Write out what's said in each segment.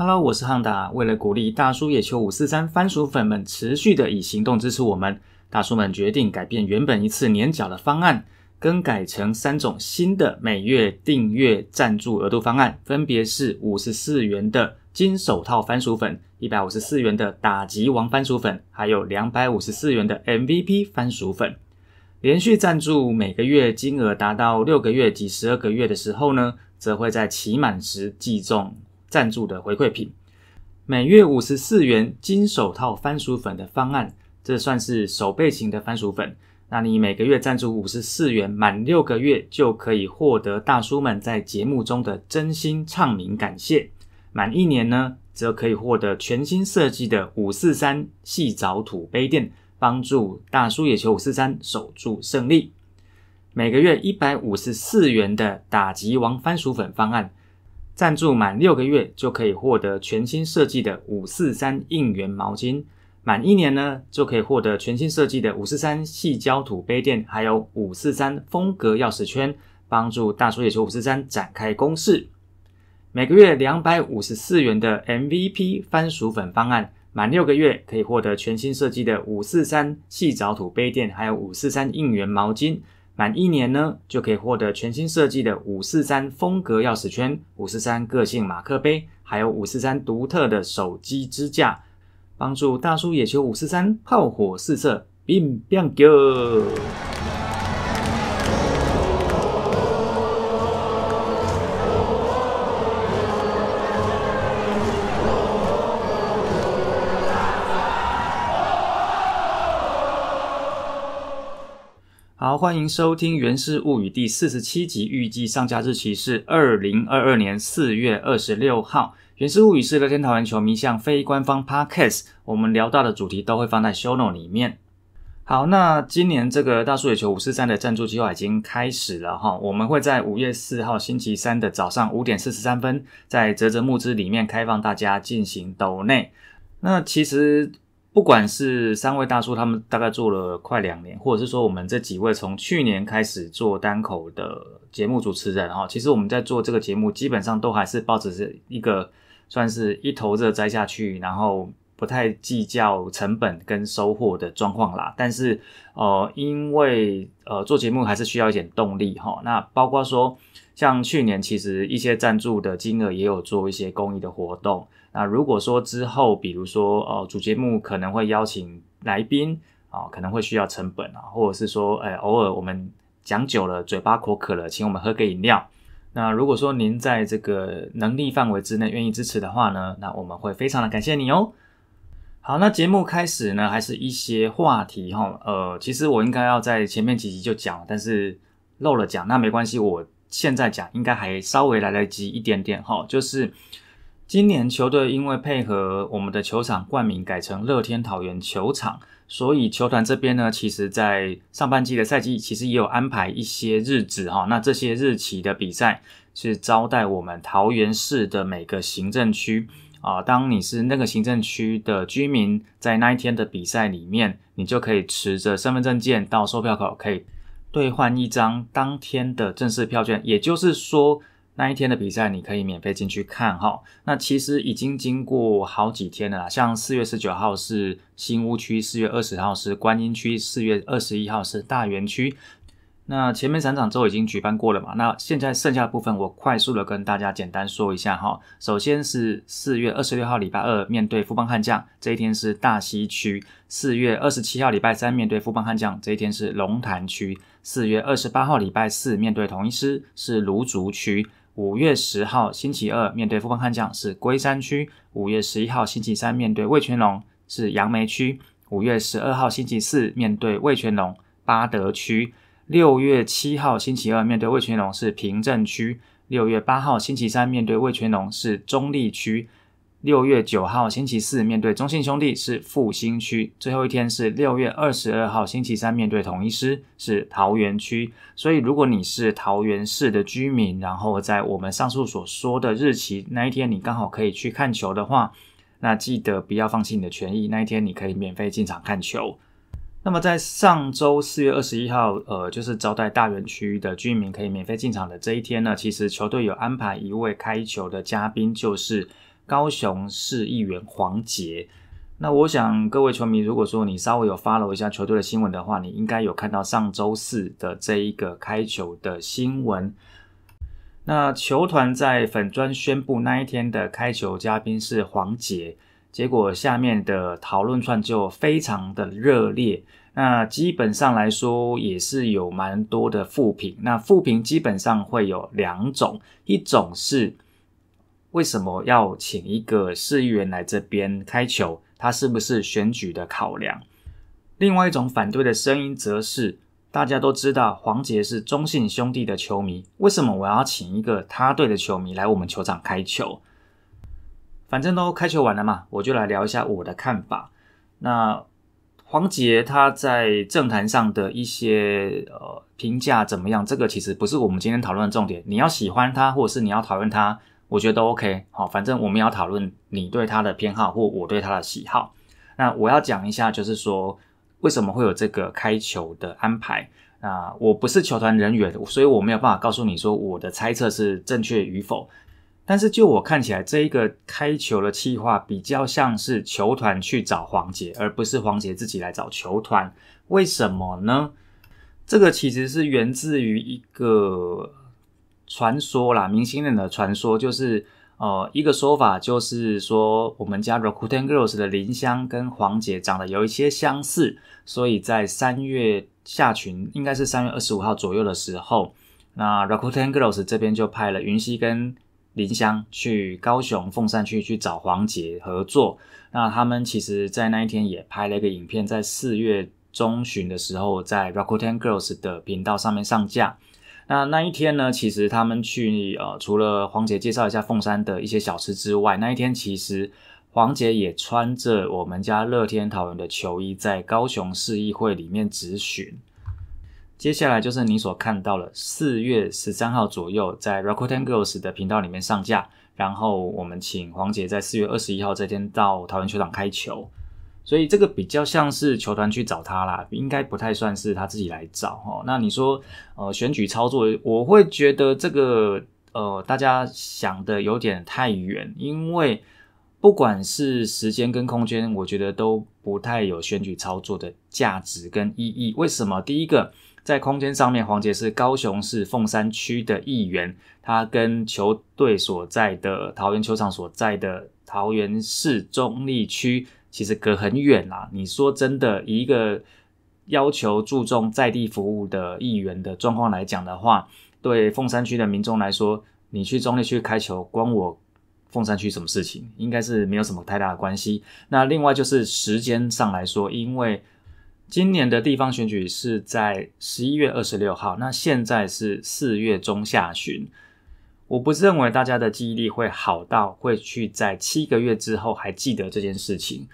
Hello，我是汉达。为了鼓励大叔野球五四三番薯粉们持续的以行动支持我们，大叔们决定改变原本一次年缴的方案，更改成三种新的每月订阅赞助额度方案，分别是五十四元的金手套番薯粉、一百五十四元的打吉王番薯粉，还有两百五十四元的 MVP 番薯粉。连续赞助每个月金额达到六个月及十二个月的时候呢，则会在期满时计中。赞助的回馈品，每月五十四元金手套番薯粉的方案，这算是手背型的番薯粉。那你每个月赞助五十四元，满六个月就可以获得大叔们在节目中的真心唱名感谢。满一年呢，则可以获得全新设计的五四三细藻土杯垫，帮助大叔野球五四三守住胜利。每个月一百五十四元的打击王番薯粉方案。赞助满六个月就可以获得全新设计的五四三应援毛巾，满一年呢就可以获得全新设计的五四三细胶土杯垫，还有五四三风格钥匙圈，帮助大叔野球五四三展开攻势。每个月两百五十四元的 MVP 番薯粉方案，满六个月可以获得全新设计的五四三细藻土杯垫，还有五四三应援毛巾。满一年呢，就可以获得全新设计的五四三风格钥匙圈、五四三个性马克杯，还有五四三独特的手机支架，帮助大叔野球五四三炮火四射，并 go。欢迎收听《源氏物语》第四十七集，预计上架日期是二零二二年四月二十六号。《源氏物语》是乐天桃讨球迷向非官方 podcast，我们聊到的主题都会放在 show n o 里面。好，那今年这个大树野球五四三的赞助计划已经开始了哈，我们会在五月四号星期三的早上五点四十三分，在泽泽木之里面开放大家进行斗内。那其实。不管是三位大叔，他们大概做了快两年，或者是说我们这几位从去年开始做单口的节目主持人哈，其实我们在做这个节目，基本上都还是抱着是一个算是一头热栽下去，然后不太计较成本跟收获的状况啦。但是呃，因为呃做节目还是需要一点动力哈，那包括说。像去年其实一些赞助的金额也有做一些公益的活动。那如果说之后，比如说呃，主节目可能会邀请来宾啊，可能会需要成本啊，或者是说，哎，偶尔我们讲久了嘴巴口渴了，请我们喝个饮料。那如果说您在这个能力范围之内愿意支持的话呢，那我们会非常的感谢你哦。好，那节目开始呢，还是一些话题哈。呃，其实我应该要在前面几集就讲但是漏了讲，那没关系，我。现在讲应该还稍微来得及一点点哈，就是今年球队因为配合我们的球场冠名改成乐天桃园球场，所以球团这边呢，其实，在上半季的赛季其实也有安排一些日子哈，那这些日期的比赛是招待我们桃园市的每个行政区啊，当你是那个行政区的居民，在那一天的比赛里面，你就可以持着身份证件到售票口可以。兑换一张当天的正式票券，也就是说那一天的比赛，你可以免费进去看哈。那其实已经经过好几天了啦，像四月十九号是新屋区，四月二十号是观音区，四月二十一号是大园区。那前面三场都已经举办过了嘛？那现在剩下的部分，我快速的跟大家简单说一下哈。首先是四月二十六号礼拜二面对富邦悍将，这一天是大溪区；四月二十七号礼拜三面对富邦悍将，这一天是龙潭区；四月二十八号礼拜四面对统一师是芦竹区；五月十号星期二面对富邦悍将是龟山区；五月十一号星期三面对魏全龙是杨梅区；五月十二号星期四面对魏全龙八德区。六月七号星期二面对魏全龙是平镇区，六月八号星期三面对魏全龙是中立区，六月九号星期四面对中信兄弟是复兴区，最后一天是六月二十二号星期三面对统一师是桃园区。所以如果你是桃园市的居民，然后在我们上述所说的日期那一天你刚好可以去看球的话，那记得不要放弃你的权益，那一天你可以免费进场看球。那么在上周四月二十一号，呃，就是招待大园区的居民可以免费进场的这一天呢，其实球队有安排一位开球的嘉宾，就是高雄市议员黄杰。那我想各位球迷，如果说你稍微有 follow 一下球队的新闻的话，你应该有看到上周四的这一个开球的新闻。那球团在粉砖宣布那一天的开球嘉宾是黄杰，结果下面的讨论串就非常的热烈。那基本上来说也是有蛮多的副评，那副评基本上会有两种，一种是为什么要请一个市议员来这边开球，他是不是选举的考量？另外一种反对的声音则是，大家都知道黄杰是中信兄弟的球迷，为什么我要请一个他队的球迷来我们球场开球？反正都开球完了嘛，我就来聊一下我的看法。那。黄杰他在政坛上的一些呃评价怎么样？这个其实不是我们今天讨论的重点。你要喜欢他，或者是你要讨论他，我觉得都 OK。好，反正我们要讨论你对他的偏好或我对他的喜好。那我要讲一下，就是说为什么会有这个开球的安排。那我不是球团人员，所以我没有办法告诉你说我的猜测是正确与否。但是就我看起来，这一个开球的计划比较像是球团去找黄姐，而不是黄姐自己来找球团。为什么呢？这个其实是源自于一个传说啦，明星们的传说，就是呃，一个说法就是说，我们家 Rakuten Girls 的林香跟黄姐长得有一些相似，所以在三月下旬，应该是三月二十五号左右的时候，那 Rakuten Girls 这边就派了云溪跟。林香去高雄凤山区去找黄姐合作，那他们其实在那一天也拍了一个影片，在四月中旬的时候在 Rakuten Girls 的频道上面上架。那那一天呢，其实他们去呃，除了黄姐介绍一下凤山的一些小吃之外，那一天其实黄姐也穿着我们家乐天桃园的球衣，在高雄市议会里面直询。接下来就是你所看到了，四月十三号左右在 r e c t a n g l s 的频道里面上架，然后我们请黄杰在四月二十一号这天到桃园球场开球，所以这个比较像是球团去找他啦，应该不太算是他自己来找哦。那你说，呃，选举操作，我会觉得这个，呃，大家想的有点太远，因为不管是时间跟空间，我觉得都不太有选举操作的价值跟意义。为什么？第一个。在空间上面，黄杰是高雄市凤山区的议员，他跟球队所在的桃园球场所在的桃园市中立区其实隔很远啦。你说真的，一个要求注重在地服务的议员的状况来讲的话，对凤山区的民众来说，你去中立区开球，关我凤山区什么事情？应该是没有什么太大的关系。那另外就是时间上来说，因为。今年的地方选举是在十一月二十六号，那现在是四月中下旬。我不认为大家的记忆力会好到会去在七个月之后还记得这件事情，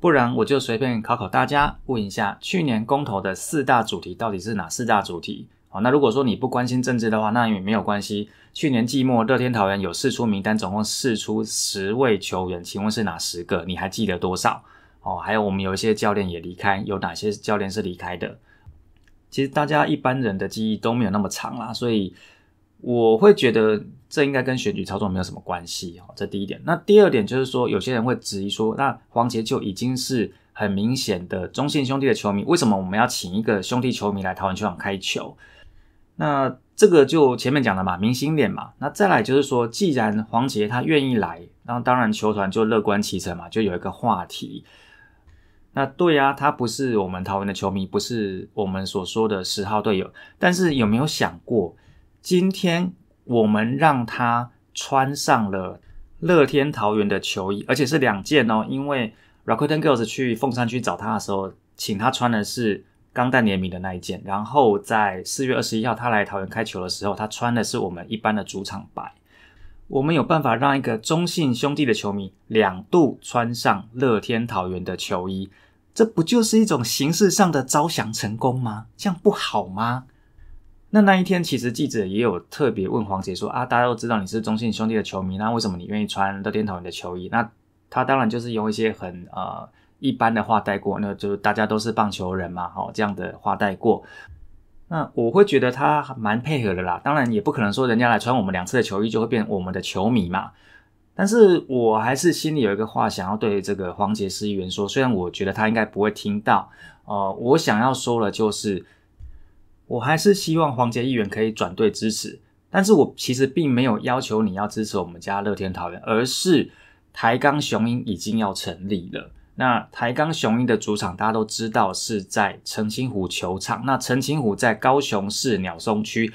不然我就随便考考大家，问一下去年公投的四大主题到底是哪四大主题？好，那如果说你不关心政治的话，那也没有关系。去年季末乐天桃园有四出名单，总共四出十位球员，请问是哪十个？你还记得多少？哦，还有我们有一些教练也离开，有哪些教练是离开的？其实大家一般人的记忆都没有那么长啦，所以我会觉得这应该跟选举操作没有什么关系哦。这第一点，那第二点就是说，有些人会质疑说，那黄杰就已经是很明显的中信兄弟的球迷，为什么我们要请一个兄弟球迷来台湾球场开球？那这个就前面讲了嘛，明星脸嘛。那再来就是说，既然黄杰他愿意来，那当然球团就乐观其成嘛，就有一个话题。那对啊，他不是我们桃园的球迷，不是我们所说的十号队友。但是有没有想过，今天我们让他穿上了乐天桃园的球衣，而且是两件哦。因为 Rakuten Girls 去凤山区找他的时候，请他穿的是钢弹联名的那一件，然后在四月二十一号他来桃园开球的时候，他穿的是我们一般的主场白。我们有办法让一个中性兄弟的球迷两度穿上乐天桃园的球衣。这不就是一种形式上的招降成功吗？这样不好吗？那那一天，其实记者也有特别问黄杰说：“啊，大家都知道你是中信兄弟的球迷，那为什么你愿意穿乐天桃园的球衣？”那他当然就是用一些很呃一般的话带过，那就是大家都是棒球人嘛，好这样的话带过。那我会觉得他蛮配合的啦，当然也不可能说人家来穿我们两次的球衣就会变我们的球迷嘛。但是我还是心里有一个话想要对这个黄杰斯议员说，虽然我觉得他应该不会听到，呃，我想要说的就是，我还是希望黄杰议员可以转队支持。但是我其实并没有要求你要支持我们家乐天桃园，而是台钢雄鹰已经要成立了。那台钢雄鹰的主场大家都知道是在澄清湖球场，那澄清湖在高雄市鸟松区，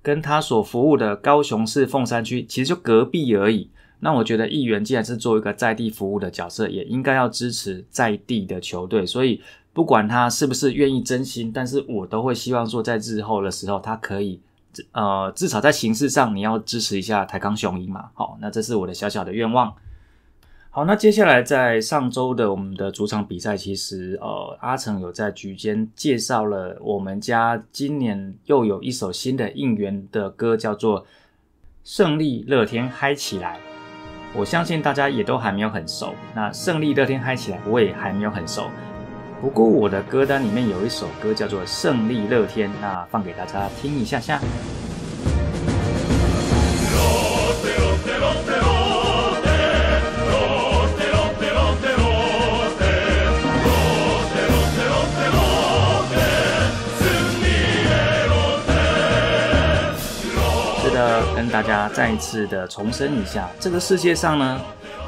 跟他所服务的高雄市凤山区其实就隔壁而已。那我觉得，议员既然是做一个在地服务的角色，也应该要支持在地的球队。所以，不管他是不是愿意真心，但是我都会希望说，在日后的时候，他可以，呃，至少在形式上，你要支持一下台康雄鹰嘛。好，那这是我的小小的愿望。好，那接下来在上周的我们的主场比赛，其实呃，阿成有在局间介绍了我们家今年又有一首新的应援的歌，叫做《胜利乐天嗨起来》。我相信大家也都还没有很熟，那《胜利乐天》嗨起来我也还没有很熟，不过我的歌单里面有一首歌叫做《胜利乐天》，那放给大家听一下下。跟大家再一次的重申一下，这个世界上呢，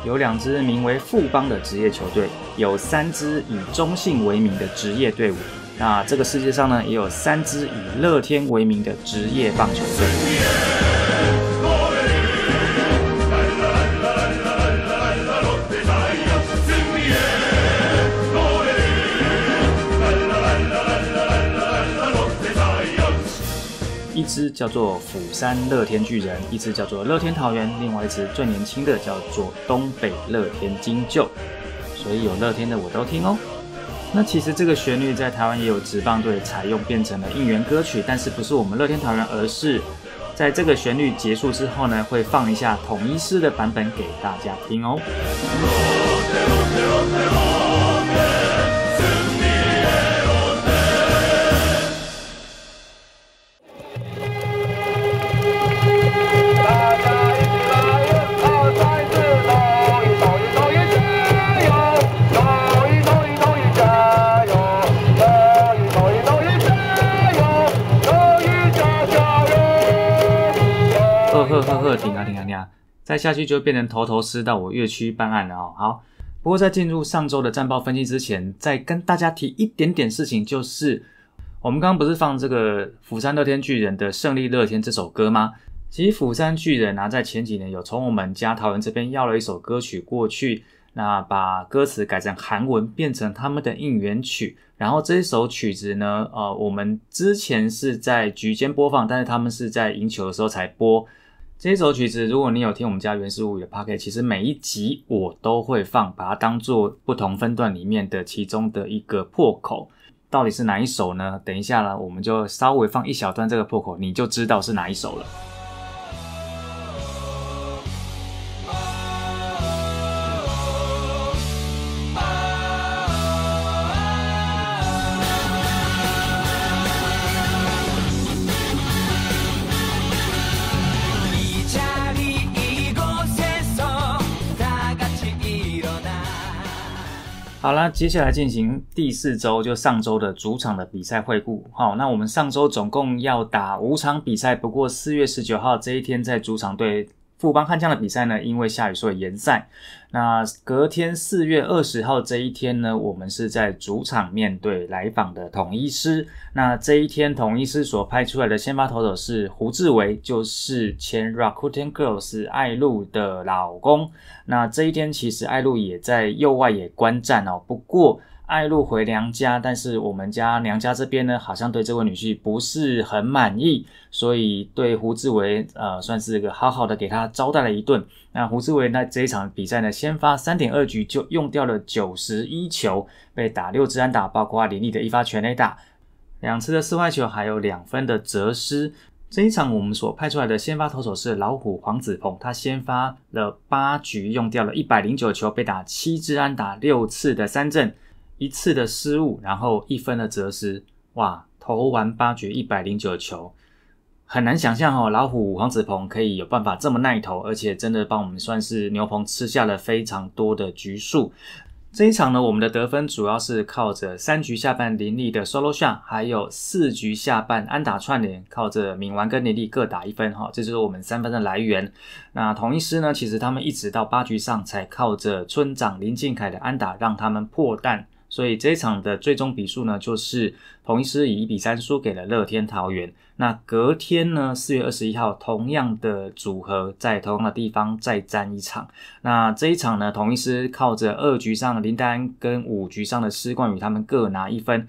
有两支名为富邦的职业球队，有三支以中信为名的职业队伍，那这个世界上呢，也有三支以乐天为名的职业棒球队。一只叫做釜山乐天巨人，一只叫做乐天桃园，另外一只最年轻的叫做东北乐天金鹫。所以有乐天的我都听哦。那其实这个旋律在台湾也有直棒队采用，变成了应援歌曲，但是不是我们乐天桃园，而是在这个旋律结束之后呢，会放一下统一式的版本给大家听哦。再下去就变成头头是道，我越区办案了哦。好，不过在进入上周的战报分析之前，再跟大家提一点点事情，就是我们刚刚不是放这个釜山乐天巨人的胜利乐天这首歌吗？其实釜山巨人啊，在前几年有从我们家桃园这边要了一首歌曲过去，那把歌词改成韩文，变成他们的应援曲。然后这首曲子呢，呃，我们之前是在局间播放，但是他们是在赢球的时候才播。这首曲子，如果你有听我们家原始舞语的 p o c k e t 其实每一集我都会放，把它当做不同分段里面的其中的一个破口，到底是哪一首呢？等一下呢，我们就稍微放一小段这个破口，你就知道是哪一首了。好了，接下来进行第四周，就上周的主场的比赛回顾。好，那我们上周总共要打五场比赛，不过四月十九号这一天在主场对。富邦悍将的比赛呢，因为下雨所以延赛。那隔天四月二十号这一天呢，我们是在主场面对来访的统一师。那这一天，统一师所派出来的先发投手是胡志伟，就是前 Rakuten Girls 艾露的老公。那这一天，其实艾露也在右外野观战哦。不过，艾露回娘家，但是我们家娘家这边呢，好像对这位女婿不是很满意，所以对胡志伟，呃，算是一个好好的给他招待了一顿。那胡志伟那这一场比赛呢，先发三点二局就用掉了九十一球，被打六支安打，包括林立的一发全垒打，两次的四坏球，还有两分的折失。这一场我们所派出来的先发投手是老虎黄子鹏，他先发了八局，用掉了一百零九球，被打七支安打，六次的三振。一次的失误，然后一分的折失，哇！投完八局一百零九球，很难想象哦，老虎黄子鹏可以有办法这么耐投，而且真的帮我们算是牛棚吃下了非常多的局数。这一场呢，我们的得分主要是靠着三局下半林立的 solo shot，还有四局下半安打串联，靠着敏王跟林立各打一分，哈，这就是我们三分的来源。那同一师呢，其实他们一直到八局上才靠着村长林敬凯的安打让他们破蛋。所以这一场的最终比数呢，就是同一师以一比三输给了乐天桃园。那隔天呢，四月二十一号，同样的组合在同样的地方再战一场。那这一场呢，同一师靠着二局上林丹跟五局上的施冠宇他们各拿一分，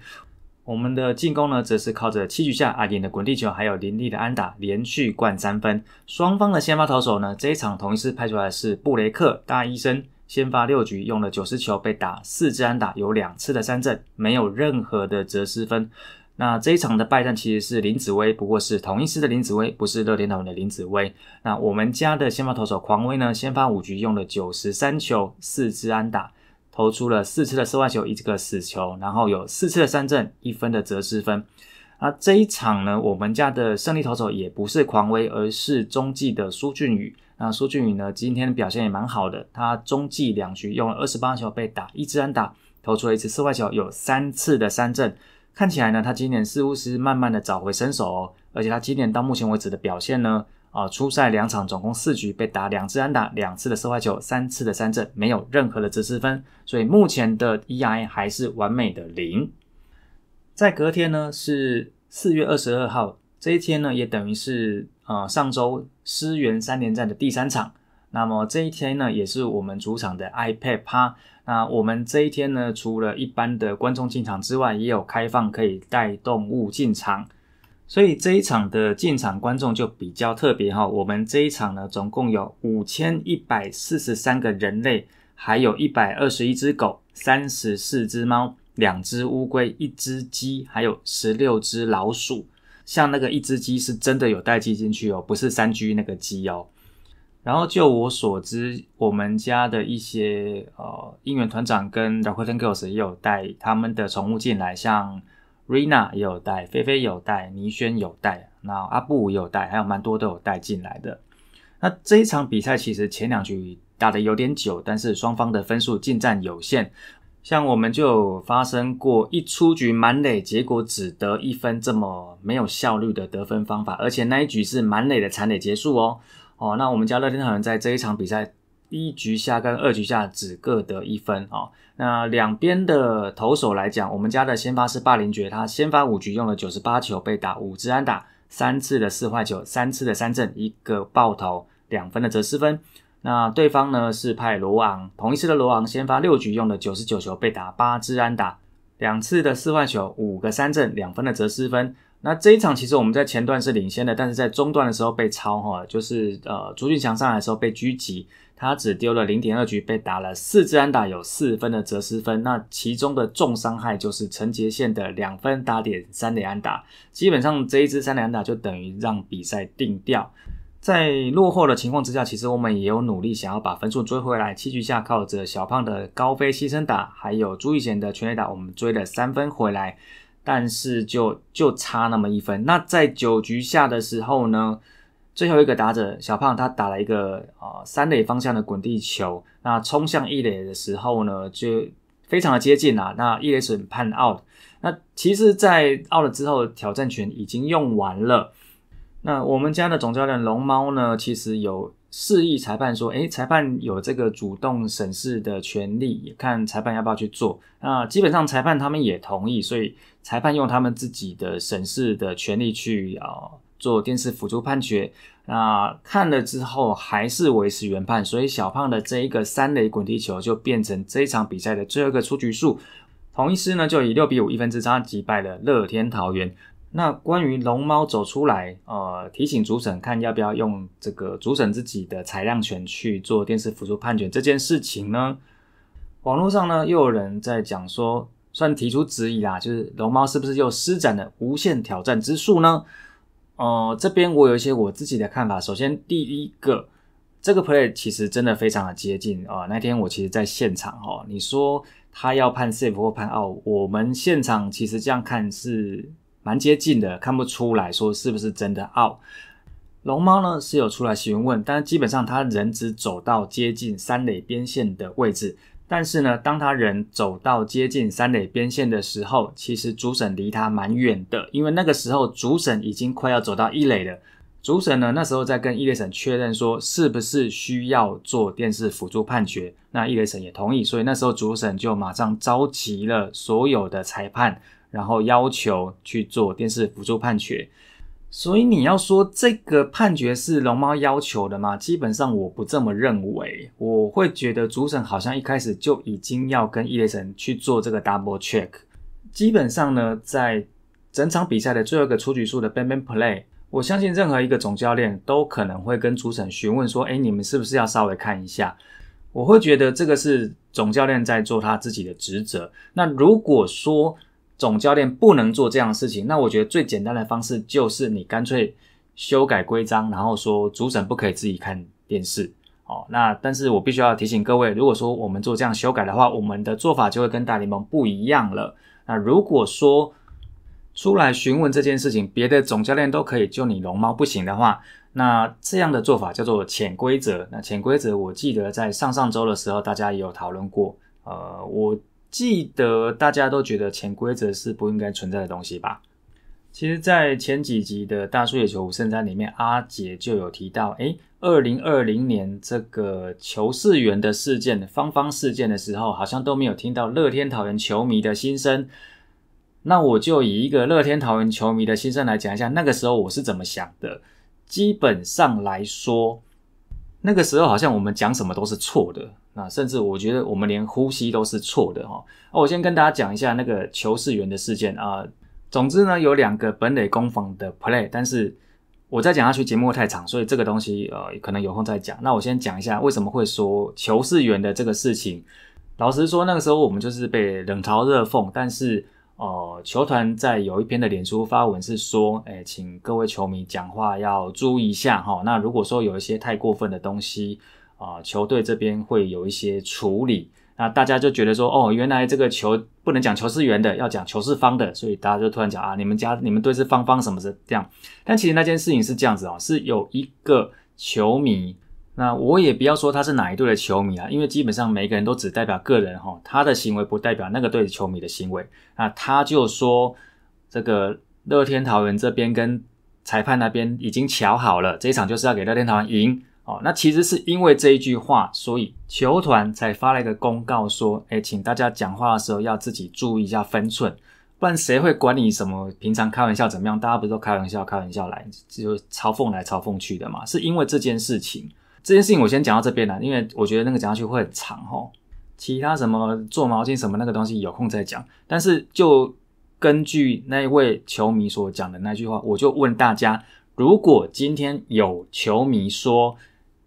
我们的进攻呢，则是靠着七局下阿典的滚地球还有林立的安打连续灌三分。双方的先发投手呢，这一场同一师派出来是布雷克大医生。先发六局用了九十球，被打四支安打，有两次的三振，没有任何的折失分。那这一场的败战其实是林子威，不过是同一师的林子威，不是乐天桃园的林子威。那我们家的先发投手狂威呢？先发五局用了九十三球，四支安打，投出了四次的四外球，一个死球，然后有四次的三振，一分的折失分。那这一场呢，我们家的胜利投手也不是狂威，而是中继的苏俊宇。那苏俊宇呢？今天表现也蛮好的。他中继两局用了二十八球被打一支安打，投出了一次四坏球，有三次的三振。看起来呢，他今年似乎是慢慢的找回身手。哦，而且他今年到目前为止的表现呢，啊，初赛两场总共四局被打两次安打，两次的四坏球，三次的三振，没有任何的失分。所以目前的 EI 还是完美的零。在隔天呢，是四月二十二号。这一天呢，也等于是呃上周思源三连战的第三场。那么这一天呢，也是我们主场的 iPad 趴。那我们这一天呢，除了一般的观众进场之外，也有开放可以带动物进场。所以这一场的进场观众就比较特别哈。我们这一场呢，总共有五千一百四十三个人类，还有一百二十一只狗，三十四只猫，两只乌龟，一只鸡，还有十六只老鼠。像那个一只鸡是真的有带鸡进去哦，不是三居那个鸡哦。然后就我所知，我们家的一些呃应援团长跟 Rakuten Girls 也有带他们的宠物进来，像 Rina 也有带，菲菲有带，倪轩有带，那阿布也有带，还有蛮多都有带进来的。那这一场比赛其实前两局打的有点久，但是双方的分数进战有限。像我们就有发生过一出局满垒，结果只得一分这么没有效率的得分方法，而且那一局是满垒的残垒结束哦。哦，那我们家乐天好像在这一场比赛一局下跟二局下只各得一分哦。那两边的投手来讲，我们家的先发是霸凌爵，他先发五局用了九十八球，被打五支安打，三次的四坏球，三次的三振，一个爆头，两分的折四分。那对方呢是派罗昂，同一次的罗昂先发六局用了九十九球被打八支安打，两次的四坏球，五个三振，两分的折失分。那这一场其实我们在前段是领先的，但是在中段的时候被超哈，就是呃朱俊祥上来的时候被狙击，他只丢了零点二局，被打了四支安打，有四分的折失分。那其中的重伤害就是陈杰宪的两分打点三垒安打，基本上这一支三垒安打就等于让比赛定掉。在落后的情况之下，其实我们也有努力，想要把分数追回来。七局下，靠着小胖的高飞牺牲打，还有朱义贤的全垒打，我们追了三分回来，但是就就差那么一分。那在九局下的时候呢，最后一个打者小胖他打了一个啊三垒方向的滚地球，那冲向一垒的时候呢，就非常的接近了。那一垒损判 out，那其实，在 out 了之后，挑战权已经用完了。那我们家的总教练龙猫呢，其实有示意裁判说，哎，裁判有这个主动审视的权利，看裁判要不要去做。那基本上裁判他们也同意，所以裁判用他们自己的审视的权利去啊做电视辅助判决。那看了之后还是维持原判，所以小胖的这一个三垒滚地球就变成这一场比赛的最后一个出局数，同一师呢就以六比五一分之差击败了乐天桃园。那关于龙猫走出来，呃，提醒主审看要不要用这个主审自己的裁量权去做电视辅助判决这件事情呢？网络上呢又有人在讲说，算提出质疑啦，就是龙猫是不是又施展了无限挑战之术呢？哦，这边我有一些我自己的看法。首先，第一个这个 play 其实真的非常的接近啊。那天我其实在现场哦，你说他要判 s a f e 或判 out，我们现场其实这样看是。蛮接近的，看不出来说是不是真的。澳龙猫呢是有出来询问，但基本上它人只走到接近三垒边线的位置。但是呢，当他人走到接近三垒边线的时候，其实主审离他蛮远的，因为那个时候主审已经快要走到一垒了。主审呢那时候在跟一垒审确认说是不是需要做电视辅助判决，那一垒审也同意，所以那时候主审就马上召集了所有的裁判。然后要求去做电视辅助判决，所以你要说这个判决是龙猫要求的吗？基本上我不这么认为，我会觉得主审好像一开始就已经要跟叶神去做这个 double check。基本上呢，在整场比赛的最后一个出局数的 b a n b a n play，我相信任何一个总教练都可能会跟主审询问说：“哎，你们是不是要稍微看一下？”我会觉得这个是总教练在做他自己的职责。那如果说，总教练不能做这样的事情，那我觉得最简单的方式就是你干脆修改规章，然后说主审不可以自己看电视。好，那但是我必须要提醒各位，如果说我们做这样修改的话，我们的做法就会跟大联盟不一样了。那如果说出来询问这件事情，别的总教练都可以，就你龙猫不行的话，那这样的做法叫做潜规则。那潜规则，我记得在上上周的时候大家也有讨论过。呃，我。记得大家都觉得潜规则是不应该存在的东西吧？其实，在前几集的《大叔野球五胜战》里面，阿杰就有提到，诶二零二零年这个球事员的事件、芳芳事件的时候，好像都没有听到乐天桃园球迷的心声。那我就以一个乐天桃园球迷的心声来讲一下，那个时候我是怎么想的。基本上来说，那个时候好像我们讲什么都是错的。那甚至我觉得我们连呼吸都是错的哈。那我先跟大家讲一下那个球事员的事件啊。总之呢，有两个本垒攻防的 play，但是我再讲下去节目太长，所以这个东西呃可能有空再讲。那我先讲一下为什么会说球事员的这个事情。老实说，那个时候我们就是被冷嘲热讽，但是呃，球团在有一篇的脸书发文是说，哎，请各位球迷讲话要注意一下哈。那如果说有一些太过分的东西。啊，球队这边会有一些处理，那大家就觉得说，哦，原来这个球不能讲球是圆的，要讲球是方的，所以大家就突然讲啊，你们家你们队是方方什么的这样。但其实那件事情是这样子啊，是有一个球迷，那我也不要说他是哪一队的球迷啊，因为基本上每个人都只代表个人哈，他的行为不代表那个队的球迷的行为。那他就说，这个乐天桃园这边跟裁判那边已经瞧好了，这一场就是要给乐天桃园赢。哦，那其实是因为这一句话，所以球团才发了一个公告说：“哎，请大家讲话的时候要自己注意一下分寸，不然谁会管你什么？平常开玩笑怎么样？大家不是都开玩笑，开玩笑来就嘲讽来嘲讽去的嘛？是因为这件事情，这件事情我先讲到这边了，因为我觉得那个讲下去会很长哦。其他什么做毛巾什么那个东西，有空再讲。但是就根据那位球迷所讲的那句话，我就问大家：如果今天有球迷说，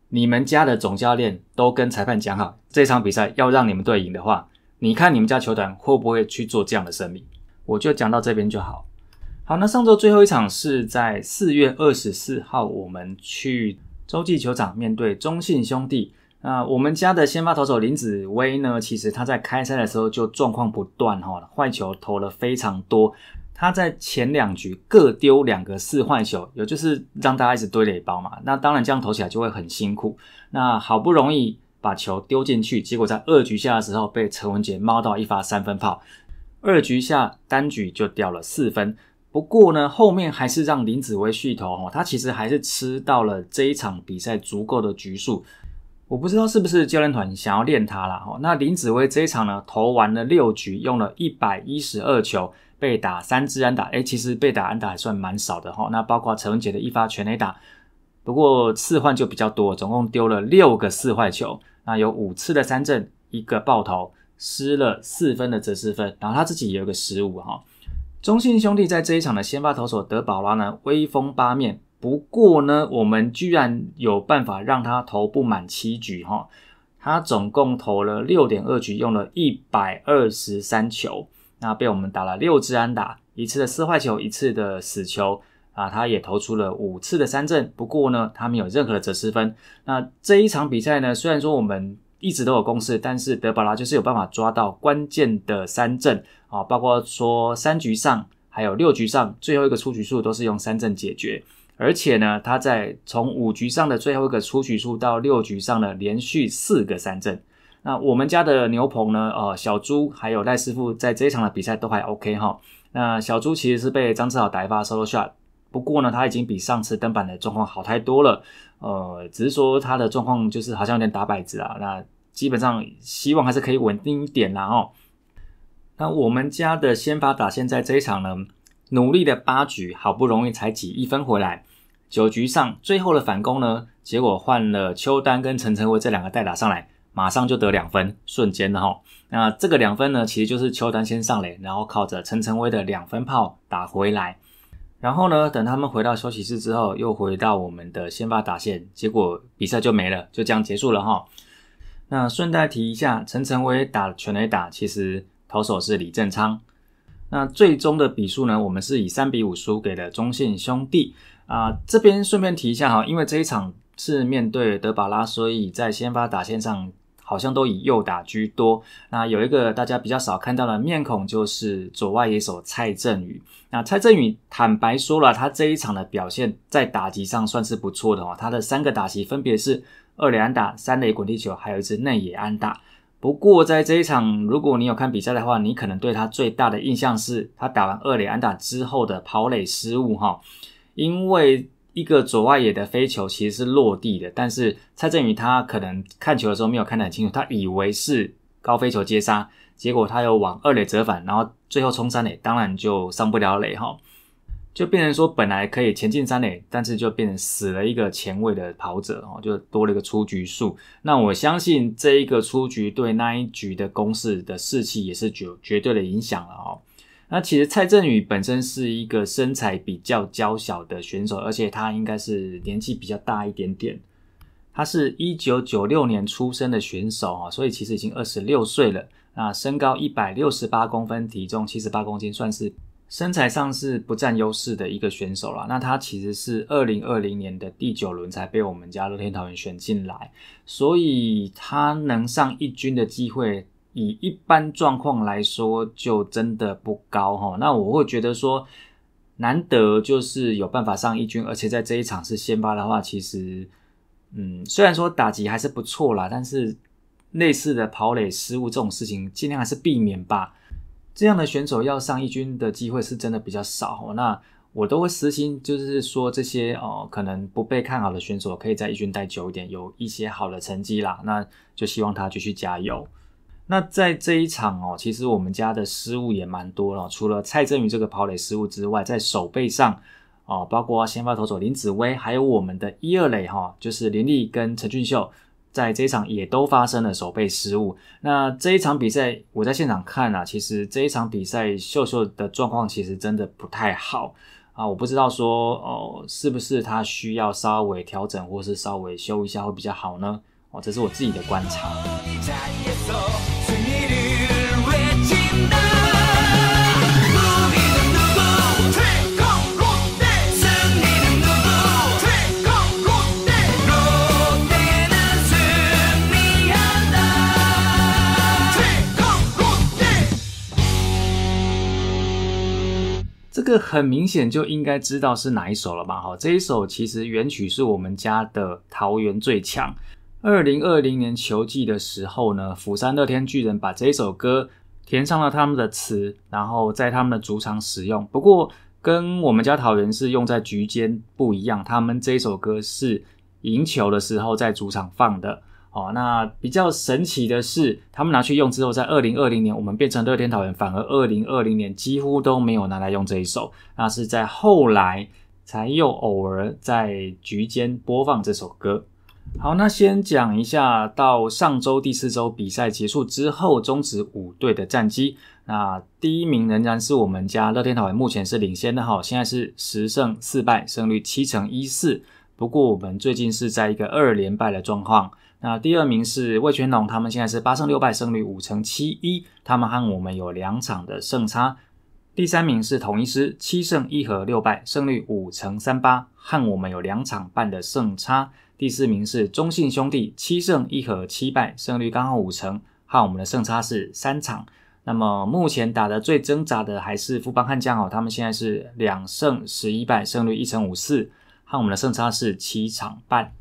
你们家的总教练都跟裁判讲好，这场比赛要让你们队赢的话，你看你们家球团会不会去做这样的声明？我就讲到这边就好。好，那上周最后一场是在四月二十四号，我们去洲际球场面对中信兄弟。那我们家的先发投手林子威呢？其实他在开赛的时候就状况不断哈，坏球投了非常多。他在前两局各丢两个四坏球，也就是让大家一直堆垒包嘛。那当然这样投起来就会很辛苦。那好不容易把球丢进去，结果在二局下的时候被陈文杰猫到一发三分炮，二局下单局就掉了四分。不过呢，后面还是让林子薇续投哦。他其实还是吃到了这一场比赛足够的局数。我不知道是不是教练团想要练他啦。哦。那林子薇这一场呢，投完了六局，用了一百一十二球。被打三支安打，哎，其实被打安打还算蛮少的哈。那包括陈文杰的一发全垒打，不过四换就比较多，总共丢了六个四坏球。那有五次的三振，一个爆头，失了四分的折失分。然后他自己也有个失误哈。中信兄弟在这一场的先发投手德保拉呢，威风八面。不过呢，我们居然有办法让他投不满七局哈。他总共投了六点二局，用了一百二十三球。那被我们打了六支安打，一次的四坏球，一次的死球啊，他也投出了五次的三振。不过呢，他没有任何的折失分。那这一场比赛呢，虽然说我们一直都有攻势，但是德保拉就是有办法抓到关键的三振啊，包括说三局上，还有六局上最后一个出局数都是用三振解决。而且呢，他在从五局上的最后一个出局数到六局上呢，连续四个三振。那我们家的牛棚呢？呃，小朱还有赖师傅在这一场的比赛都还 OK 哈。那小朱其实是被张志豪打一发 Solo shot，不过呢，他已经比上次登板的状况好太多了。呃，只是说他的状况就是好像有点打摆子啊。那基本上希望还是可以稳定一点啦哦。那我们家的先发打现在这一场呢，努力的八局好不容易才挤一分回来，九局上最后的反攻呢，结果换了邱丹跟陈晨辉这两个代打上来。马上就得两分，瞬间的哈。那这个两分呢，其实就是邱丹先上垒，然后靠着陈诚威的两分炮打回来。然后呢，等他们回到休息室之后，又回到我们的先发打线，结果比赛就没了，就这样结束了哈。那顺带提一下，陈诚威打全垒打，其实投手是李正昌。那最终的比数呢，我们是以三比五输给了中信兄弟啊。这边顺便提一下哈，因为这一场是面对德保拉，所以在先发打线上。好像都以右打居多。那有一个大家比较少看到的面孔，就是左外野手蔡振宇。那蔡振宇坦白说了，他这一场的表现在打击上算是不错的哦。他的三个打击分别是二垒安打、三垒滚地球，还有一支内野安打。不过在这一场，如果你有看比赛的话，你可能对他最大的印象是他打完二垒安打之后的跑垒失误哈，因为。一个左外野的飞球其实是落地的，但是蔡振宇他可能看球的时候没有看得很清楚，他以为是高飞球接杀，结果他又往二垒折返，然后最后冲三垒，当然就上不了垒哈，就变成说本来可以前进三垒，但是就变成死了一个前卫的跑者哦，就多了一个出局数。那我相信这一个出局对那一局的攻势的士气也是绝绝对的影响了哦。那其实蔡振宇本身是一个身材比较娇小的选手，而且他应该是年纪比较大一点点。他是一九九六年出生的选手啊，所以其实已经二十六岁了。那身高一百六十八公分，体重七十八公斤，算是身材上是不占优势的一个选手了。那他其实是二零二零年的第九轮才被我们家乐天桃园选进来，所以他能上一军的机会。以一般状况来说，就真的不高哈。那我会觉得说，难得就是有办法上一军，而且在这一场是先发的话，其实，嗯，虽然说打击还是不错啦，但是类似的跑垒失误这种事情，尽量还是避免吧。这样的选手要上一军的机会是真的比较少。那我都会私心，就是说这些哦，可能不被看好的选手，可以在一军待久一点，有一些好的成绩啦，那就希望他继续加油。那在这一场哦，其实我们家的失误也蛮多了。除了蔡振宇这个跑垒失误之外，在手背上，哦，包括先发投手林子威，还有我们的一二垒哈，就是林立跟陈俊秀，在这一场也都发生了手背失误。那这一场比赛我在现场看啊，其实这一场比赛秀秀的状况其实真的不太好啊。我不知道说哦，是不是他需要稍微调整，或是稍微修一下会比较好呢？哦，这是我自己的观察。这很明显就应该知道是哪一首了吧？哈，这一首其实原曲是我们家的桃园最强。二零二零年球季的时候呢，釜山乐天巨人把这一首歌填上了他们的词，然后在他们的主场使用。不过跟我们家桃园是用在局间不一样，他们这一首歌是赢球的时候在主场放的。哦，那比较神奇的是，他们拿去用之后，在二零二零年我们变成乐天桃园，反而二零二零年几乎都没有拿来用这一首，那是在后来才又偶尔在局间播放这首歌。好，那先讲一下，到上周第四周比赛结束之后终止五队的战绩，那第一名仍然是我们家乐天桃园，目前是领先的哈，现在是十胜四败，胜率七成一四。不过我们最近是在一个二连败的状况。那第二名是魏全龙，他们现在是八胜六败，胜率五成七一，他们和我们有两场的胜差。第三名是统一师，七胜一和六败，胜率五成三八，和我们有两场半的胜差。第四名是中信兄弟，七胜一和七败，胜率刚好五成，和我们的胜差是三场。那么目前打的最挣扎的还是富邦悍将哦，他们现在是两胜十一败，胜率一成五四，和我们的胜差是七场半。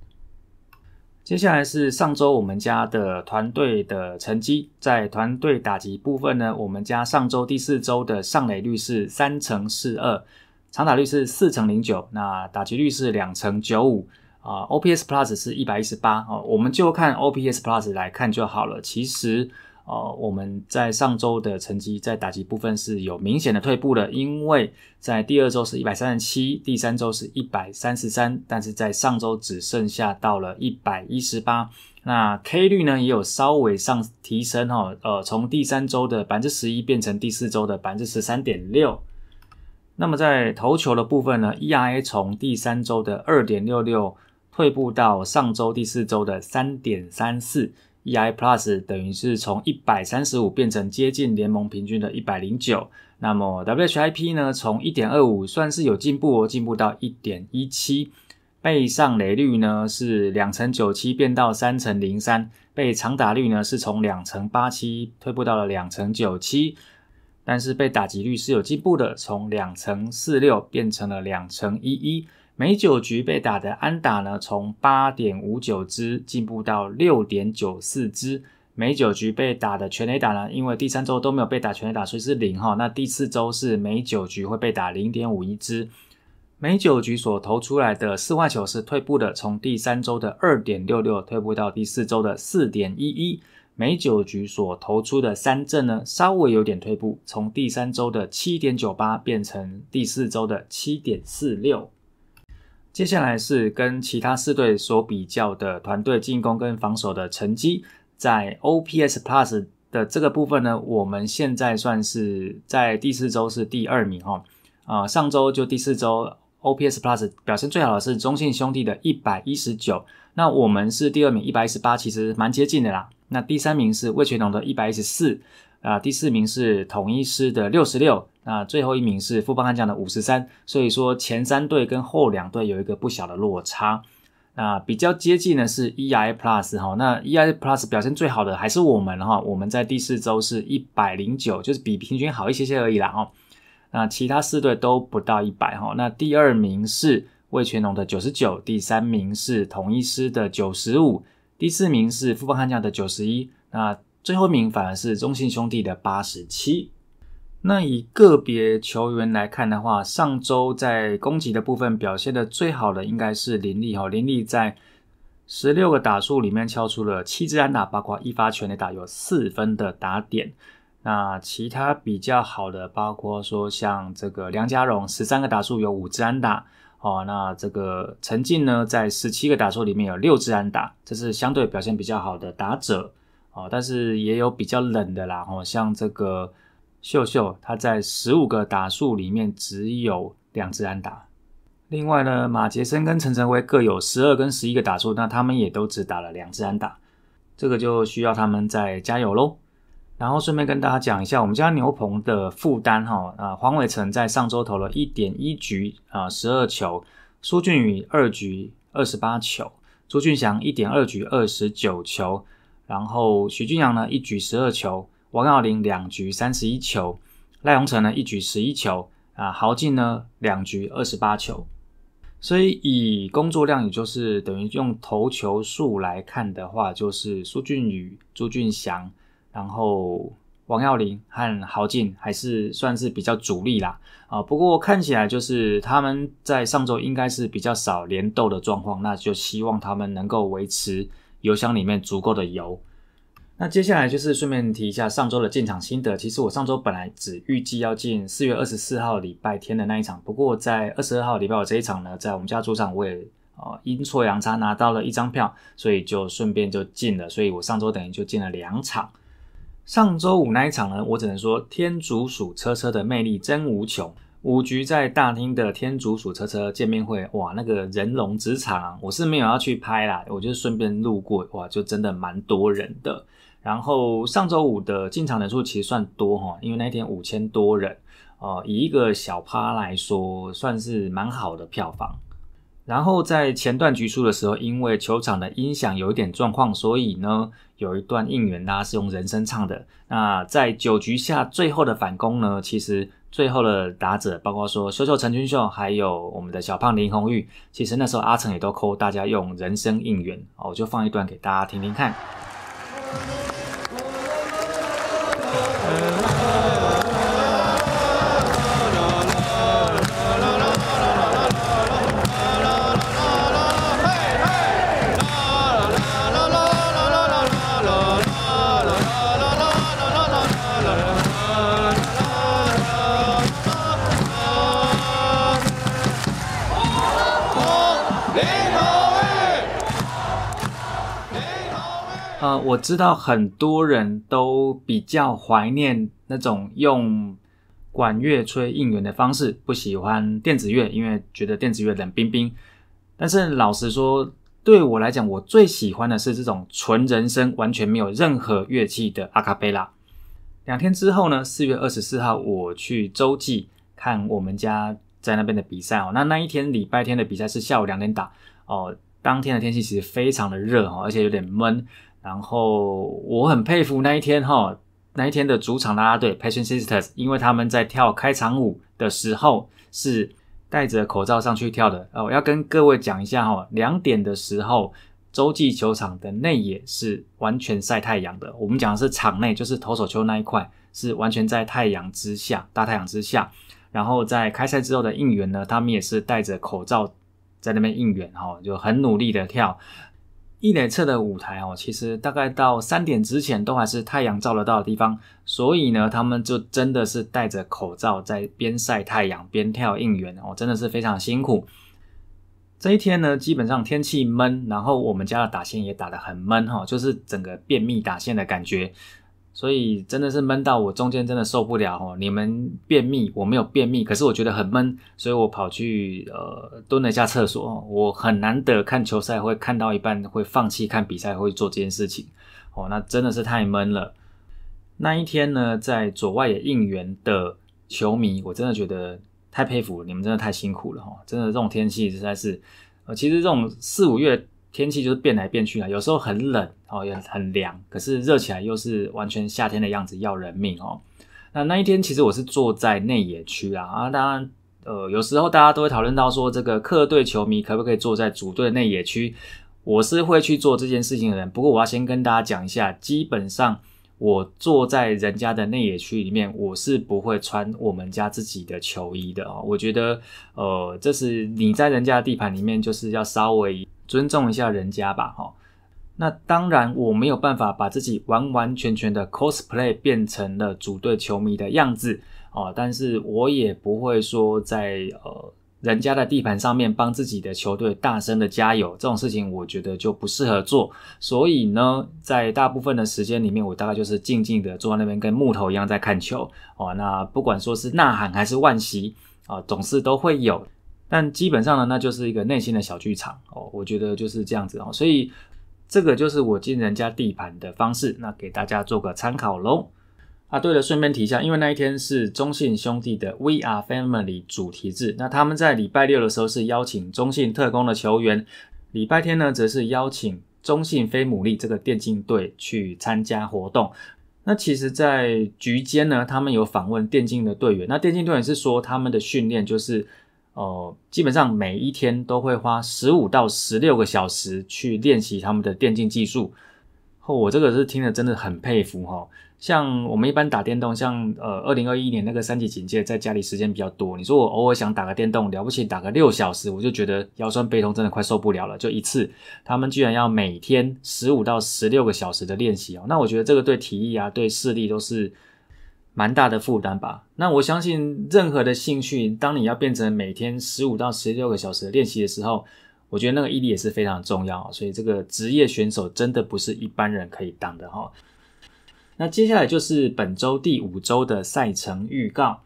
接下来是上周我们家的团队的成绩，在团队打击部分呢，我们家上周第四周的上垒率是三乘四二，长打率是四乘零九，那打击率是两乘九五啊，OPS Plus 是一百一十八哦，我们就看 OPS Plus 来看就好了，其实。哦，我们在上周的成绩在打击部分是有明显的退步的，因为在第二周是一百三十七，第三周是一百三十三，但是在上周只剩下到了一百一十八。那 K 率呢也有稍微上提升哦，呃，从第三周的百分之十一变成第四周的百分之十三点六。那么在投球的部分呢，ERA 从第三周的二点六六退步到上周第四周的三点三四。Ei Plus 等于是从一百三十五变成接近联盟平均的一百零九，那么 WHIP 呢，从一点二五算是有进步，哦，进步到一点一七。被上垒率呢是两成九七变到三成零三，被长打率呢是从两成八七退步到了两成九七，但是被打击率是有进步的，从两成四六变成了两成一一。美九局被打的安打呢，从八点五九支进步到六点九四支。美九局被打的全垒打呢，因为第三周都没有被打全垒打，所以是零哈。那第四周是美九局会被打零点五一支。美九局所投出来的四坏球是退步的，从第三周的二点六六退步到第四周的四点一一。美九局所投出的三振呢，稍微有点退步，从第三周的七点九八变成第四周的七点四六。接下来是跟其他四队所比较的团队进攻跟防守的成绩，在 OPS Plus 的这个部分呢，我们现在算是在第四周是第二名哈，啊上周就第四周 OPS Plus 表现最好的是中信兄弟的一百一十九，那我们是第二名一百一十八，其实蛮接近的啦。那第三名是魏全龙的一百一十四，啊第四名是统一师的六十六。那最后一名是富邦悍将的五十三，所以说前三队跟后两队有一个不小的落差。那比较接近呢是 Ei Plus 哈，那 Ei Plus 表现最好的还是我们哈，我们在第四周是一百零九，就是比平均好一些些而已啦哈。那其他四队都不到一百哈。那第二名是味全龙的九十九，第三名是统一师的九十五，第四名是富邦悍将的九十一，那最后一名反而是中信兄弟的八十七。那以个别球员来看的话，上周在攻击的部分表现的最好的应该是林立哈，林立在十六个打数里面敲出了七支安打，包括一发全垒打，有四分的打点。那其他比较好的，包括说像这个梁家荣，十三个打数有五支安打，哦，那这个陈静呢，在十七个打数里面有六支安打，这是相对表现比较好的打者哦，但是也有比较冷的啦，哦，像这个。秀秀他在十五个打数里面只有两次安打，另外呢马杰森跟陈晨威各有十二跟十一个打数，那他们也都只打了两次安打，这个就需要他们在加油喽。然后顺便跟大家讲一下我们家牛棚的负担哈，啊黄伟成在上周投了一点一局啊十二球，苏俊宇二局二十八球，朱俊祥一点二局二十九球，然后徐俊阳呢一局十二球。王耀林两局三十一球，赖鸿成呢一局十一球啊，豪进呢两局二十八球，所以以工作量也就是等于用投球数来看的话，就是苏俊宇、朱俊祥，然后王耀林和豪进还是算是比较主力啦啊。不过看起来就是他们在上周应该是比较少连斗的状况，那就希望他们能够维持油箱里面足够的油。那接下来就是顺便提一下上周的进场心得。其实我上周本来只预计要进四月二十四号礼拜天的那一场，不过在二十二号礼拜五这一场呢，在我们家主场，我也哦阴错阳差拿到了一张票，所以就顺便就进了。所以我上周等于就进了两场。上周五那一场呢，我只能说天竺鼠车车的魅力真无穷。五局在大厅的天竺鼠车车见面会，哇，那个人龙职场，我是没有要去拍啦，我就顺便路过，哇，就真的蛮多人的。然后上周五的进场人数其实算多哈，因为那天五千多人，哦，以一个小趴来说，算是蛮好的票房。然后在前段局数的时候，因为球场的音响有一点状况，所以呢，有一段应援，大家是用人声唱的。那在九局下最后的反攻呢，其实最后的打者，包括说秀秀陈君秀，还有我们的小胖林红玉，其实那时候阿成也都扣大家用人声应援哦，我就放一段给大家听听看。Thank you. 我知道很多人都比较怀念那种用管乐吹应援的方式，不喜欢电子乐，因为觉得电子乐冷冰冰。但是老实说，对我来讲，我最喜欢的是这种纯人声，完全没有任何乐器的阿卡贝拉。两天之后呢，四月二十四号，我去洲际看我们家在那边的比赛哦。那那一天礼拜天的比赛是下午两点打哦。当天的天气其实非常的热哦，而且有点闷。然后我很佩服那一天哈，那一天的主场啦啦队 Patron Sisters，因为他们在跳开场舞的时候是戴着口罩上去跳的哦。我要跟各位讲一下哈，两点的时候洲际球场的内野是完全晒太阳的。我们讲的是场内，就是投手丘那一块是完全在太阳之下，大太阳之下。然后在开赛之后的应援呢，他们也是戴着口罩在那边应援，哈，就很努力的跳。一垒侧的舞台哦，其实大概到三点之前都还是太阳照得到的地方，所以呢，他们就真的是戴着口罩在边晒太阳边跳应援哦，真的是非常辛苦。这一天呢，基本上天气闷，然后我们家的打线也打得很闷哈，就是整个便秘打线的感觉。所以真的是闷到我中间真的受不了哦！你们便秘，我没有便秘，可是我觉得很闷，所以我跑去呃蹲了一下厕所。我很难得看球赛会看到一半会放弃看比赛，会做这件事情哦。那真的是太闷了。那一天呢，在左外野应援的球迷，我真的觉得太佩服你们，真的太辛苦了哈！真的这种天气实在是，呃，其实这种四五月。天气就是变来变去啊，有时候很冷哦，也很凉，可是热起来又是完全夏天的样子，要人命哦。那那一天其实我是坐在内野区啊，啊，当然，呃，有时候大家都会讨论到说，这个客队球迷可不可以坐在主队内野区？我是会去做这件事情的人。不过我要先跟大家讲一下，基本上我坐在人家的内野区里面，我是不会穿我们家自己的球衣的哦。我觉得，呃，这是你在人家的地盘里面，就是要稍微。尊重一下人家吧，哈。那当然，我没有办法把自己完完全全的 cosplay 变成了主队球迷的样子哦，但是我也不会说在呃人家的地盘上面帮自己的球队大声的加油，这种事情我觉得就不适合做。所以呢，在大部分的时间里面，我大概就是静静的坐在那边，跟木头一样在看球哦。那不管说是呐喊还是惋惜啊，总是都会有。但基本上呢，那就是一个内心的小剧场哦。我觉得就是这样子哦，所以这个就是我进人家地盘的方式，那给大家做个参考喽。啊，对了，顺便提一下，因为那一天是中信兄弟的 We Are Family 主题日，那他们在礼拜六的时候是邀请中信特工的球员，礼拜天呢，则是邀请中信飞姆利这个电竞队去参加活动。那其实，在局间呢，他们有访问电竞的队员，那电竞队员是说他们的训练就是。哦，基本上每一天都会花十五到十六个小时去练习他们的电竞技术。后我这个是听了，真的很佩服哈。像我们一般打电动，像呃二零二一年那个三级警戒，在家里时间比较多。你说我偶尔想打个电动，了不起打个六小时，我就觉得腰酸背痛，真的快受不了了。就一次，他们居然要每天十五到十六个小时的练习哦。那我觉得这个对体力啊，对视力都是。蛮大的负担吧。那我相信任何的兴趣，当你要变成每天十五到十六个小时练习的时候，我觉得那个毅力也是非常重要。所以这个职业选手真的不是一般人可以当的哈。那接下来就是本周第五周的赛程预告。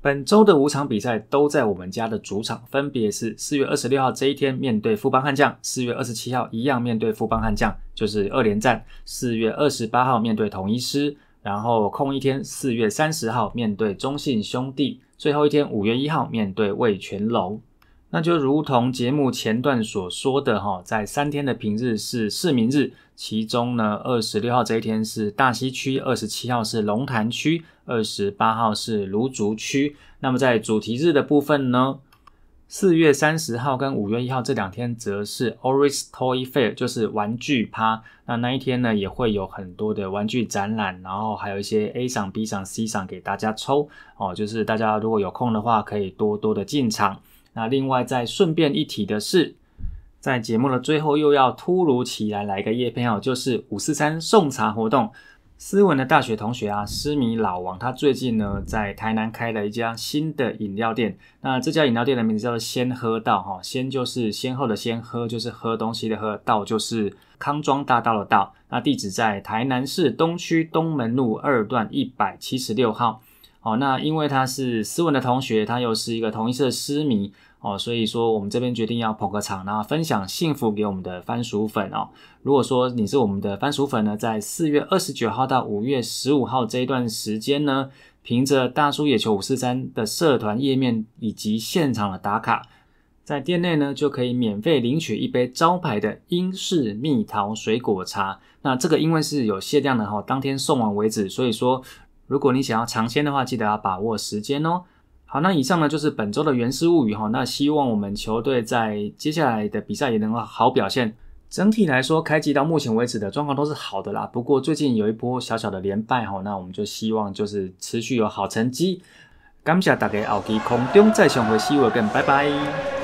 本周的五场比赛都在我们家的主场，分别是四月二十六号这一天面对富邦悍将，四月二十七号一样面对富邦悍将，就是二连战。四月二十八号面对统一师，然后空一天，四月三十号面对中信兄弟，最后一天五月一号面对魏全楼。那就如同节目前段所说的哈，在三天的平日是市民日，其中呢二十六号这一天是大溪区，二十七号是龙潭区，二十八号是芦竹区。那么在主题日的部分呢？四月三十号跟五月一号这两天则是 Oris Toy Fair，就是玩具趴。那那一天呢，也会有很多的玩具展览，然后还有一些 A 赏、B 赏、C 赏给大家抽哦。就是大家如果有空的话，可以多多的进场。那另外再顺便一提的是，在节目的最后又要突如其来来个叶片哦，就是五四三送茶活动。思文的大学同学啊，思迷老王，他最近呢在台南开了一家新的饮料店。那这家饮料店的名字叫做“先喝道”哈，先就是先后的先，喝就是喝东西的喝，道就是康庄大道的道。那地址在台南市东区东门路二段一百七十六号。好，那因为他是思文的同学，他又是一个同一社思迷。哦，所以说我们这边决定要捧个场，然后分享幸福给我们的番薯粉哦。如果说你是我们的番薯粉呢，在四月二十九号到五月十五号这一段时间呢，凭着大叔野球五四三的社团页面以及现场的打卡，在店内呢就可以免费领取一杯招牌的英式蜜桃水果茶。那这个因为是有限量的哈，当天送完为止，所以说如果你想要尝鲜的话，记得要把握时间哦。好，那以上呢就是本周的原始物语哈。那希望我们球队在接下来的比赛也能够好表现。整体来说，开季到目前为止的状况都是好的啦。不过最近有一波小小的连败哈，那我们就希望就是持续有好成绩。感谢大家熬过空中再上回希闻，跟拜拜。